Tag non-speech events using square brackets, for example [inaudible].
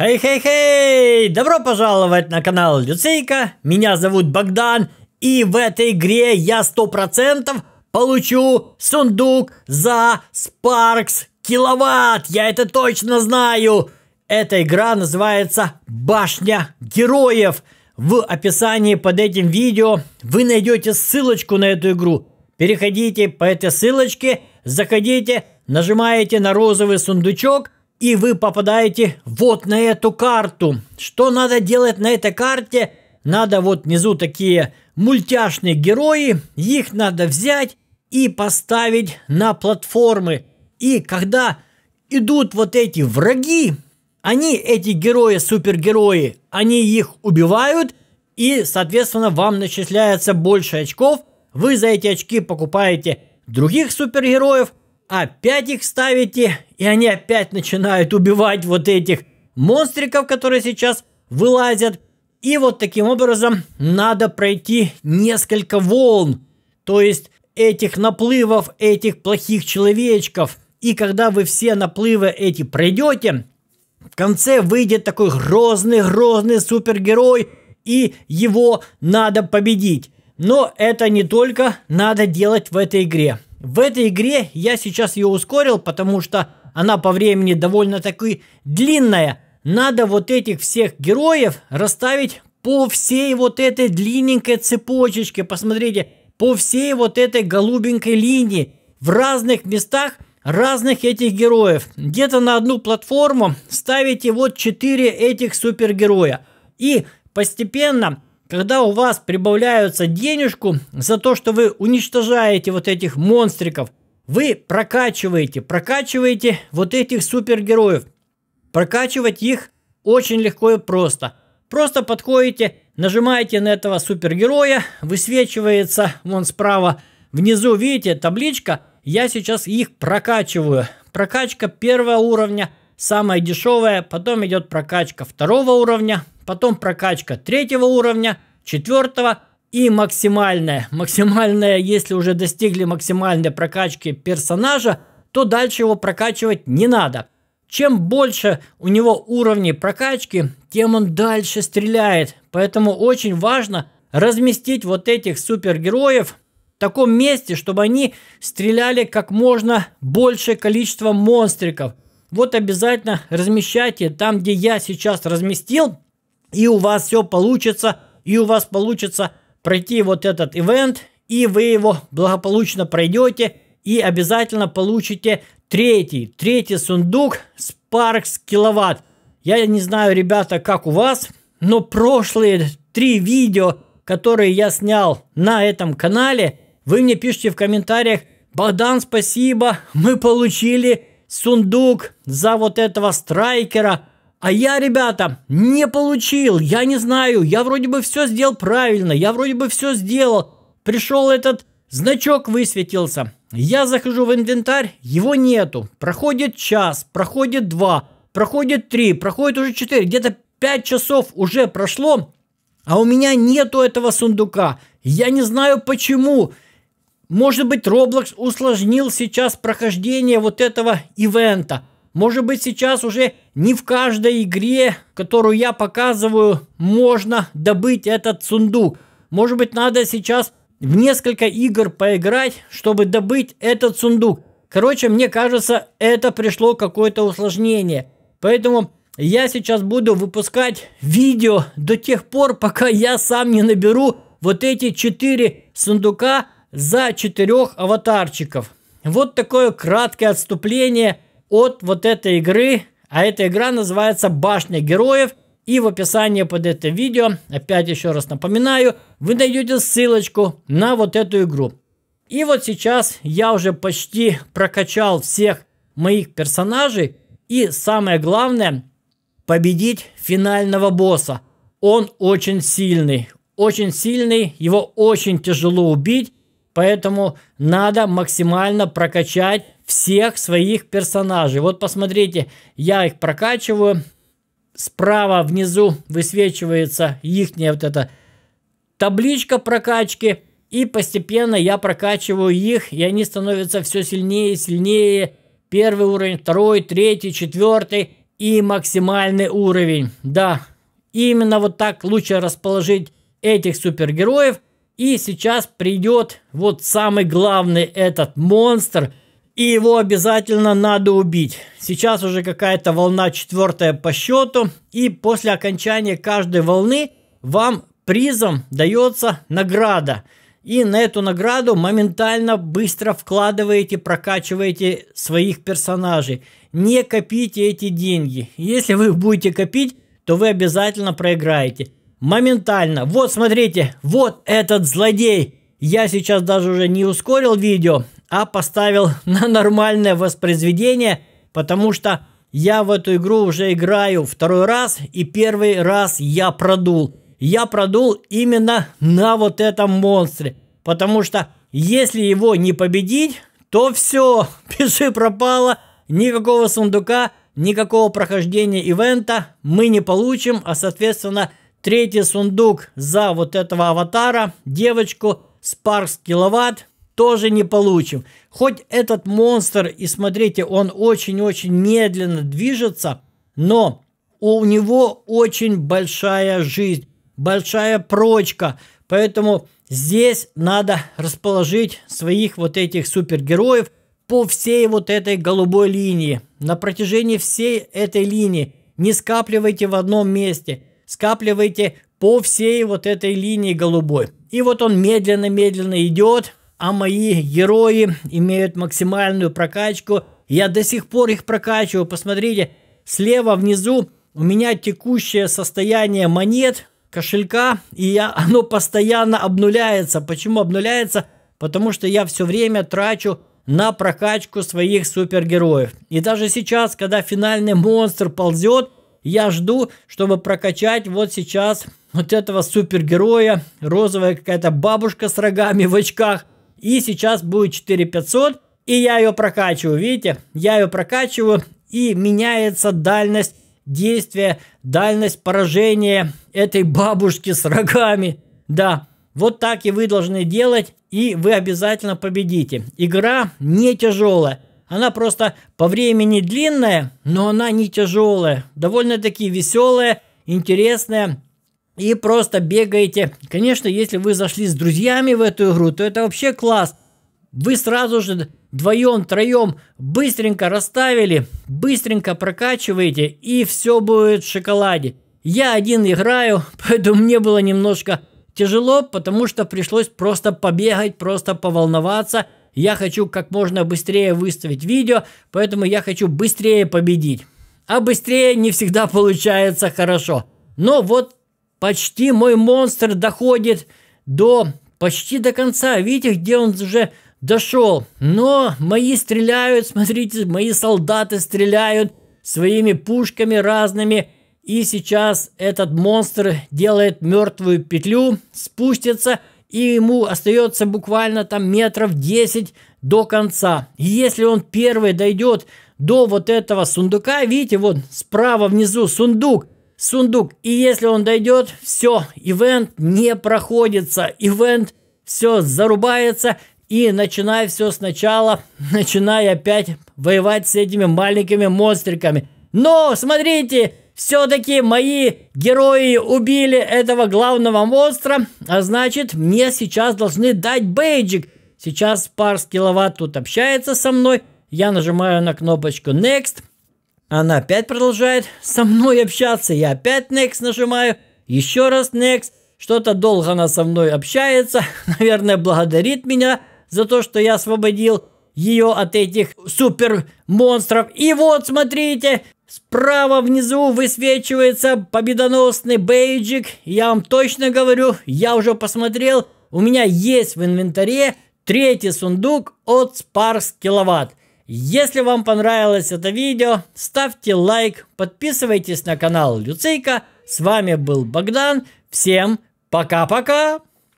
Хей-хей-хей! Добро пожаловать на канал Люцейка. Меня зовут Богдан. И в этой игре я 100% получу сундук за Sparks киловатт. Я это точно знаю. Эта игра называется «Башня героев». В описании под этим видео вы найдете ссылочку на эту игру. Переходите по этой ссылочке, заходите, нажимаете на розовый сундучок – и вы попадаете вот на эту карту. Что надо делать на этой карте? Надо вот внизу такие мультяшные герои, их надо взять и поставить на платформы. И когда идут вот эти враги, они, эти герои, супергерои, они их убивают, и, соответственно, вам начисляется больше очков. Вы за эти очки покупаете других супергероев, опять их ставите, и они опять начинают убивать вот этих монстриков, которые сейчас вылазят. И вот таким образом надо пройти несколько волн, то есть этих наплывов, этих плохих человечков. И когда вы все наплывы эти пройдете, в конце выйдет такой грозный-грозный супергерой, и его надо победить. Но это не только надо делать в этой игре. В этой игре я сейчас ее ускорил, потому что она по времени довольно-таки длинная. Надо вот этих всех героев расставить по всей вот этой длинненькой цепочечке. Посмотрите, по всей вот этой голубенькой линии. В разных местах разных этих героев. Где-то на одну платформу ставите вот 4 этих супергероя. И постепенно когда у вас прибавляются денежку за то, что вы уничтожаете вот этих монстриков, вы прокачиваете, прокачиваете вот этих супергероев. Прокачивать их очень легко и просто. Просто подходите, нажимаете на этого супергероя, высвечивается вон справа внизу, видите, табличка. Я сейчас их прокачиваю. Прокачка первого уровня, самое дешевое, потом идет прокачка второго уровня, потом прокачка третьего уровня, четвертого и максимальная. Максимальная, если уже достигли максимальной прокачки персонажа, то дальше его прокачивать не надо. Чем больше у него уровней прокачки, тем он дальше стреляет. Поэтому очень важно разместить вот этих супергероев в таком месте, чтобы они стреляли как можно большее количество монстриков – вот обязательно размещайте там, где я сейчас разместил, и у вас все получится, и у вас получится пройти вот этот ивент, и вы его благополучно пройдете, и обязательно получите третий, третий сундук Sparks киловатт. Я не знаю, ребята, как у вас, но прошлые три видео, которые я снял на этом канале, вы мне пишите в комментариях, Богдан, спасибо, мы получили сундук за вот этого страйкера. А я, ребята, не получил, я не знаю, я вроде бы все сделал правильно, я вроде бы все сделал. Пришел этот значок высветился. Я захожу в инвентарь, его нету. Проходит час, проходит два, проходит три, проходит уже четыре, где-то пять часов уже прошло, а у меня нету этого сундука. Я не знаю почему. Может быть, Roblox усложнил сейчас прохождение вот этого ивента. Может быть, сейчас уже не в каждой игре, которую я показываю, можно добыть этот сундук. Может быть, надо сейчас в несколько игр поиграть, чтобы добыть этот сундук. Короче, мне кажется, это пришло какое-то усложнение. Поэтому я сейчас буду выпускать видео до тех пор, пока я сам не наберу вот эти четыре сундука, за четырех аватарчиков. Вот такое краткое отступление от вот этой игры. А эта игра называется «Башня героев». И в описании под это видео, опять еще раз напоминаю, вы найдете ссылочку на вот эту игру. И вот сейчас я уже почти прокачал всех моих персонажей. И самое главное, победить финального босса. Он очень сильный. Очень сильный, его очень тяжело убить. Поэтому надо максимально прокачать всех своих персонажей. Вот посмотрите, я их прокачиваю. Справа внизу высвечивается их вот эта табличка прокачки. И постепенно я прокачиваю их, и они становятся все сильнее и сильнее. Первый уровень, второй, третий, четвертый и максимальный уровень. Да, именно вот так лучше расположить этих супергероев – и сейчас придет вот самый главный этот монстр, и его обязательно надо убить. Сейчас уже какая-то волна четвертая по счету, и после окончания каждой волны вам призом дается награда. И на эту награду моментально быстро вкладываете, прокачиваете своих персонажей. Не копите эти деньги. Если вы их будете копить, то вы обязательно проиграете моментально. Вот, смотрите, вот этот злодей. Я сейчас даже уже не ускорил видео, а поставил [laughs] на нормальное воспроизведение, потому что я в эту игру уже играю второй раз, и первый раз я продул. Я продул именно на вот этом монстре, потому что если его не победить, то все, [laughs] пиши пропало, никакого сундука, никакого прохождения ивента мы не получим, а соответственно Третий сундук за вот этого аватара, девочку, Спаркс Киловатт, тоже не получим. Хоть этот монстр, и смотрите, он очень-очень медленно движется, но у него очень большая жизнь, большая прочка. Поэтому здесь надо расположить своих вот этих супергероев по всей вот этой голубой линии. На протяжении всей этой линии не скапливайте в одном месте – скапливаете по всей вот этой линии голубой. И вот он медленно-медленно идет, а мои герои имеют максимальную прокачку. Я до сих пор их прокачиваю. Посмотрите, слева внизу у меня текущее состояние монет, кошелька, и я, [laughs] оно постоянно обнуляется. Почему обнуляется? Потому что я все время трачу на прокачку своих супергероев. И даже сейчас, когда финальный монстр ползет, я жду, чтобы прокачать вот сейчас вот этого супергероя. Розовая какая-то бабушка с рогами в очках. И сейчас будет 4500. И я ее прокачиваю, видите? Я ее прокачиваю и меняется дальность действия, дальность поражения этой бабушки с рогами. Да, вот так и вы должны делать, и вы обязательно победите. Игра не тяжелая. Она просто по времени длинная, но она не тяжелая. Довольно-таки веселая, интересная. И просто бегаете. Конечно, если вы зашли с друзьями в эту игру, то это вообще класс. Вы сразу же вдвоем, троем быстренько расставили, быстренько прокачиваете, и все будет в шоколаде. Я один играю, [laughs] поэтому мне было немножко тяжело, потому что пришлось просто побегать, просто поволноваться – я хочу как можно быстрее выставить видео, поэтому я хочу быстрее победить. А быстрее не всегда получается хорошо. Но вот почти мой монстр доходит до... Почти до конца. Видите, где он уже дошел. Но мои стреляют, смотрите, мои солдаты стреляют своими пушками разными. И сейчас этот монстр делает мертвую петлю, спустится и ему остается буквально там метров 10 до конца. И если он первый дойдет до вот этого сундука, видите, вот справа внизу сундук, сундук. И если он дойдет, все, ивент не проходится, ивент все зарубается, и начинай все сначала, начинай опять воевать с этими маленькими монстриками. Но смотрите, все-таки мои герои убили этого главного монстра, а значит, мне сейчас должны дать бейджик. Сейчас Парс скилловат тут общается со мной. Я нажимаю на кнопочку Next. Она опять продолжает со мной общаться. Я опять Next нажимаю. Еще раз Next. Что-то долго она со мной общается. [laughs] Наверное, благодарит меня за то, что я освободил ее от этих супер монстров. И вот, смотрите, Справа внизу высвечивается победоносный бейджик. Я вам точно говорю, я уже посмотрел, у меня есть в инвентаре третий сундук от Sparse Киловатт. Если вам понравилось это видео, ставьте лайк, подписывайтесь на канал Люцейка. С вами был Богдан. Всем пока-пока!